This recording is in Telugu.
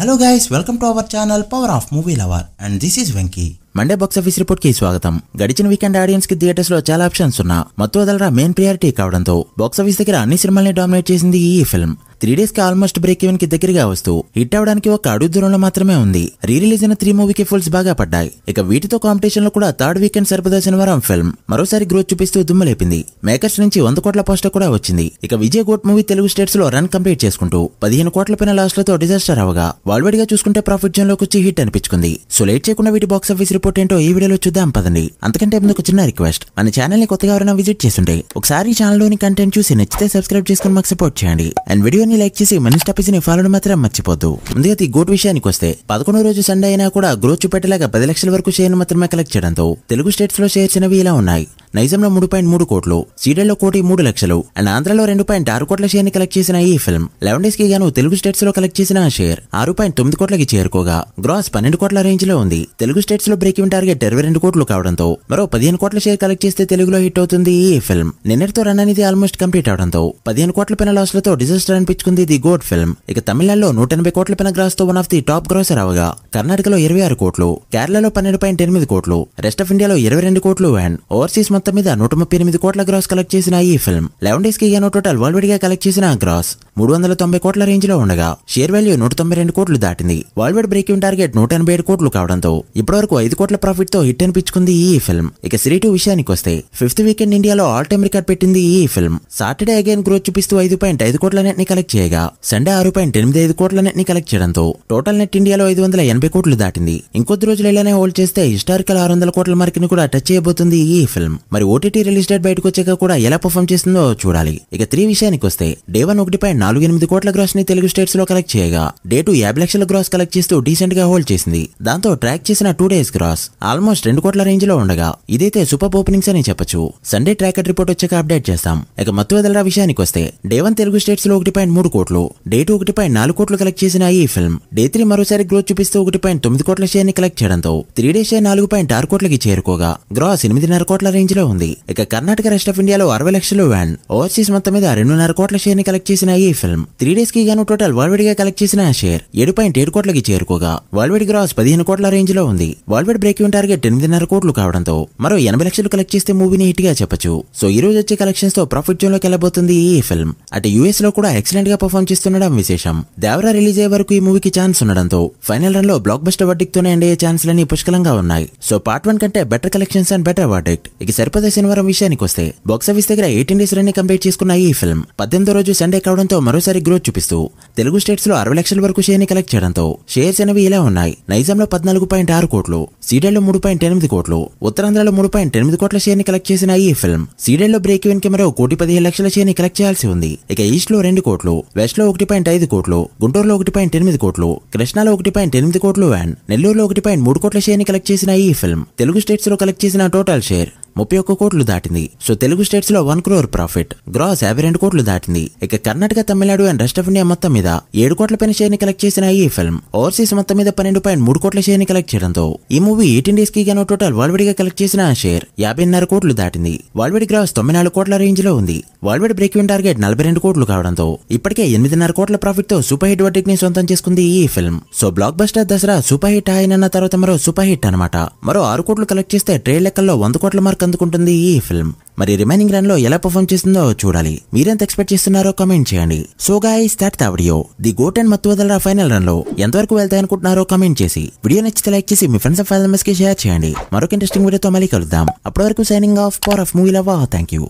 hello guys welcome to our channel power of movie lover and this is Venky Monday box office report కి స్వాగతం గడిచిన వీకెండ్ ఆడియన్స్ కి థియేటర్స్ లో చాలా ఆప్షన్స్ ఉన్నా మొత్తం మెయిన్ ప్రియారిటీ కావడంతో బాక్స్ ఆఫీస్ దగ్గర అన్ని సినిమాల్ని డామినేట్ చేసింది ఈ ఫిల్మ్ త్రీ డేస్ కి ఆల్మోస్ట్ బ్రేక్ ఈవెన్ కి దగ్గరగా వస్తూ హిట్ అవడానికి ఒక అడుగు దూరంలో మాత్రమే ఉంది రీ రిలీజ్ అయిన త్రీ మూవీకి ఫుల్స్ బాగా పడ్డాయి ఇక వీటితో కాంపిటీషన్ లో కూడా థర్డ్ వీకెండ్ సరిపదా శనివారం ఫిల్మ్ మరోసారి గ్రోత్ చూపిస్తూ దుమ్మలేపింది మేకర్స్ నుంచి వంద కోట్ల పోస్టర్ కూడా వచ్చింది ఇక Vijay goat movie Telugu states లో రన్ కంప్లీట్ చేసుకుంటూ పదిహేను కోట్ల పైన లాస్ట్లతో డిజాస్టర్ అవగా గా చూసుకుంటే ప్రాఫిట్ జోన్ లోకి వచ్చి హిట్ అనిపించుకుంది సో లేట్ చేయకుండా వీటి బాక్స్ ఆఫీస్ రిపోర్ట్ ఏంటో ఈ వీడియోలో చూద్దాం పదండి అంతకంటే ముందు ఒక చిన్న రిక్వెస్ట్ మన ఛానల్ ని కొత్తగా ఎవరైనా విజిట్ చేస్తుంటే ఒకసారి ఛానల్ లోని కంటెంట్ చూసి నచ్చితే సబ్స్క్రైబ్ చేసుకుని మాకు సపోర్ట్ చేయండి అండ్ వీడియో ని లైక్ చేసి మనీ టాపీస్ ని ఫాలో మాత్రం మర్చిపోద్దు ముందుగా ఈ గోట్ విషయానికి వస్తే పదకొండో రోజు సండే అయినా కూడా గ్రోత్ చూపెట్టేలాగా పది లక్షల వరకు షేర్ మాత్రమే కలెక్ట్ చేయడంతో తెలుగు స్టేట్స్ లో షేర్స్ అనేవి ఇలా ఉన్నాయి నైజంలో మూడు పాయింట్ మూడు కోట్లు సీడల్లో కోటి మూడు లక్షలు అండ్ ఆంధ్రలో రెండు పాయింట్ ఆరు కోట్ల షేర్ని కలెక్ట్ చేసిన ఈ ఫిల్మ్ లెవెన్ డేస్ కి గాను తెలుగు స్టేట్స్ లో కలెక్ట్ చేసిన ఆ షేర్ ఆరు పాయింట్ తొమ్మిది కోట్లకి చేరుకోగా గ్రాస్ పన్నెండు కోట్ల రేంజ్ లో ఉంది తెలుగు స్టేట్స్ లో బ్రేక్ ఇన్ టార్గెట్ ఇరవై రెండు కోట్లు కావడంతో మరో పదిహేను కోట్ల షేర్ కలెక్ట్ చేస్తే తెలుగులో హిట్ అవుతుంది ఈ ఫిల్మ్ నిన్నటితో రన్ అనేది ఆల్మోస్ట్ కంప్లీట్ అవడంతో పదిహేను కోట్ల పెన లతో డిజాస్టర్ అనిపించుకుంది ది గోడ్ ఫిల్మ్ ఇక తమిళనాడులో నూట ఎనభై కోట్ల పెన గ్రాస్ తో one of the top grosser అవగా కర్ణాటకలో ఇరవై ఆరు కోట్లు కేరళలో పన్నెండు పాయింట్ ఎనిమిది కోట్లు రెస్ట్ ఆఫ్ ఇండియాలో ఇరవై రెండు కోట్లు అండ్ ఓవర్సీస్ మొత్తం మీద నూట ముప్పై ఎనిమిది కోట్ల గ్రాస్ కలెక్ట్ చేసిన ఈ ఫిల్మ్ లెవెన్ డేస్ కి టోటల్ వరల్డ్ గా కలెక్ట్ చేసిన గ్రాస్ మూడు వందల తొంభై కోట్ల రేంజ్ లో ఉండగా షేర్ వాల్యూ నూట తొంభై రెండు కోట్లు దాటింది వరల్డ్ బ్రేక్ ఇన్ టార్గెట్ నూట ఎనభై ఏడు కోట్లు కావడంతో ఇప్పటివరకు ఐదు కోట్ల ప్రాఫిట్ తో హిట్ అనిపించుకుంది ఈ ఫిల్మ్ ఇక సిరీ టూ విషయానికి వస్తే ఫిఫ్త్ వీకెండ్ ఇండియాలో ఆల్ టైమ్ రికార్డ్ పెట్టింది ఈ ఫిల్మ్ సాటర్డే అగైన్ గ్రోత్ చూపిస్తూ ఐదు పాయింట్ ఐదు కోట్ల నెట్ ని కలెక్ట్ చేయగా సండే ఆరు పాయింట్ ఎనిమిది ఐదు కోట్ల నెట్ ని కలెక్ట్ చేయడంతో టోటల్ నెట్ ఇండియాలో ఐదు వందల ఎనభై కోట్లు దాటింది ఇంకొద్ది రోజులు ఇలానే హోల్డ్ చేస్తే హిస్టారికల్ ఆరు వందల కోట్ల మార్కెట్ ని కూడా టచ్ చేయబోతుంది ఈ ఫిల్మ్ మరి ఓటీటీ రిలీజ్ డేట్ బయటకు వచ్చాక కూడా ఎలా పర్ఫామ్ చేస్తుందో చూడాలి ఇక త్రీ విషయానికి వస్తే డే వన్ ఒకటి పాయింట్ నాలుగు ఎనిమిది కోట్ల గ్రాస్ ని తెలుగు స్టేట్స్ లో కలెక్ట్ చేయగా డే టూ యాభై లక్షల గ్రాస్ కలెక్ట్ చేస్తూ డీసెంట్ గా హోల్డ్ చేసింది దాంతో ట్రాక్ చేసిన టూ డేస్ గ్రాస్ ఆల్మోస్ట్ రెండు కోట్ల రేంజ్ లో ఉండగా ఇదైతే సూపర్ ఓపెనింగ్స్ అని చెప్పొచ్చు సండే ట్రాకర్ రిపోర్ట్ వచ్చాక అప్డేట్ చేస్తాం ఇక మత్తు వదలరా విషయానికి వస్తే డే వన్ తెలుగు స్టేట్స్ లో ఒకటి పాయింట్ మూడు కోట్లు డే టూ ఒకటి పాయింట్ నాలుగు కోట్లు కలెక్ట్ చేసిన ఈ ఫిల్మ్ డే త్రీ మరోసారి గ్రోత్ చూపిస్తూ ఒకటి పాయింట్ తొమ్మిది కోట్ల షేర్ ని కలెక్ట్ చేయడంతో త్రీ డే షేర్ నాలుగు పాయింట్ ఆరు కోట్లకి చేరుకోగా గ్రాస్ ఎనిమిదిన్నర కోట్ల రేంజ్ లో ఉంది ఇక కర్ణాటక రెస్ట్ ఆఫ్ ఇండియాలో అరవై లక్షలు వ్యాన్ ఓవర్సీస్ మొత్తం మీద రెండున్నర కోట్ల షేర్ ని కలెక్ట్ చేసిన ఈ ఫిల్మ్ త్రీ డేస్ కి గాను టోటల్ వరల్డ్ గా కలెక్ట్ చేసిన షేర్ ఏడు పాయింట్ ఏడు కోట్లకి చేరుకోగా వరల్డ్ గ్రాస్ పదిహేను కోట్ల రేంజ్ లో ఉంది వరల్డ్ బ్రేక్ ఇన్ టార్గెట్ ఎనిమిదిన్నర కోట్లు కావడంతో మరో ఎనభై లక్షలు కలెక్ట్ చేస్తే మూవీని హిట్ గా చెప్పొచ్చు సో ఈ రోజు వచ్చే కలెక్షన్స్ తో ప్రాఫిట్ జోన్ లోకి వెళ్ళబోతుంది ఈ ఫిల్మ్ అటు యూఎస్ లో కూడా ఎక్సలెంట్ గా పర్ఫామ్ చేస్తుండడం విశేషం దేవరా రిలీజ్ అయ్యే వరకు ఈ మూవీకి ఛాన్స్ ఉండడంతో ఫైనల్ రన్ లో బ్లాక్ బస్టర్ వడ్డీతోనే ఎండ్ అయ్యే లని పుష్కలంగా ఉన్నాయి సో పార్ట్ వన్ కంటే better collections and better verdict ఇక తిరుపతి శనివారం విషయానికి వస్తే బాక్సాఫీస్ దగ్గర ఎయిటీన్ డేస్ రన్ కంప్లీట్ చేసుకున్న ఈ ఫిల్మ్ పద్దెనిమిదో రోజు సండే కావడంతో మరోసారి గ్రోత్ చూపిస్తూ తెలుగు స్టేట్స్ లో అరవై లక్షల వరకు షేర్ని కలెక్ట్ చేయడంతో షేర్స్ అనేవి ఇలా ఉన్నాయి నైజాంలో పద్నాలుగు పాయింట్ ఆరు కోట్లు సీడెల్లో మూడు పాయింట్ ఎనిమిది కోట్లు ఉత్తరాంధ్రలో మూడు పాయింట్ ఎనిమిది కోట్ల షేర్ని కలెక్ట్ చేసిన ఈ ఫిల్మ్ సీడెల్లో బ్రేక్ ఈవెన్ కి మరో కోటి పదిహేను లక్షల షేర్ని కలెక్ట్ చేయాల్సి ఉంది ఇక ఈస్ట్ లో రెండు కోట్లు వెస్ట్ లో ఒకటి పాయింట్ ఐదు కోట్లు గుంటూరులో ఒకటి పాయింట్ ఎనిమిది కోట్లు కృష్ణాలో ఒకటి పాయింట్ ఎనిమిది కోట్లు అండ్ నెల్లూరులో ఒకటి పాయింట్ మూడు కోట్ల షేర్ని కలెక్ట్ చేసిన ఈ ఫిల్మ్ తెలుగు స్టేట్స్ లో కలెక్ట్ చేసిన టోటల్ షేర్ ముప్పై ఒక్క కోట్లు దాటింది సో తెలుగు స్టేట్స్ లో వన్ క్రోర్ ప్రాఫిట్ గ్రాస్ యాభై రెండు కోట్లు దాటింది ఇక Karnataka Tamil Nadu and rest of India మొత్తం మీద ఏడు కోట్ల పైన షేర్ని కలెక్ట్ చేసిన ఈ ఫిల్మ్ ఓవర్సీస్ మొత్తం మీద పన్నెండు పాయింట్ మూడు కోట్ల షేర్ కలెక్ట్ చేయడంతో ఈ మూవీ ఎయిటీన్ డేస్ కి గాను టోటల్ వరల్డ్ గా కలెక్ట్ చేసిన షేర్ యాభైన్నర కోట్లు దాటింది వరల్డ్ గ్రాస్ తొంభై నాలుగు కోట్ల రేంజ్ లో ఉంది వరల్డ్ బ్రేక్ టార్గెట్ నలభై రెండు కోట్లు కావడంతో ఇప్పటికే ఎనిమిదిన్నర కోట్ల ప్రాఫిట్ తో సూపర్ హిట్ వర్టిక్ ని సొంతం చేసుకుంది ఈ film so blockbuster Dasara super hit అయిన తర్వాత మరో సూపర్ హిట్ అనమాట మరో ఆరు కోట్లు కలెక్ట్ చేస్తే ట్రేడ్ లెక్కల్లో వంద కోట్ల మార్క్ అందుకుంటుంది ఈ ఫిల్మ్ మరి రిమైనింగ్ రన్ లో ఎలా పర్ఫామ్ చేస్తుందో చూడాలి మీరెంత ఎక్స్పెక్ట్ చేస్తున్నారో కమెంట్ చేయండి so guys that the video the goat and Mathu Vadala final run లో ఎంతవరకు వెళ్తాయి అనుకుంటున్నారో కమెంట్ చేసి వీడియో నచ్చితే లైక్ చేసి మీ ఫ్రెండ్స్ అండ్ ఫ్యామిలీ మెంబర్స్ కి షేర్ చేయండి మరొక ఇంట్రెస్టింగ్ వీడియోతో మళ్ళీ కలుద్దాం అప్పటి వరకు signing off power of movie love thank you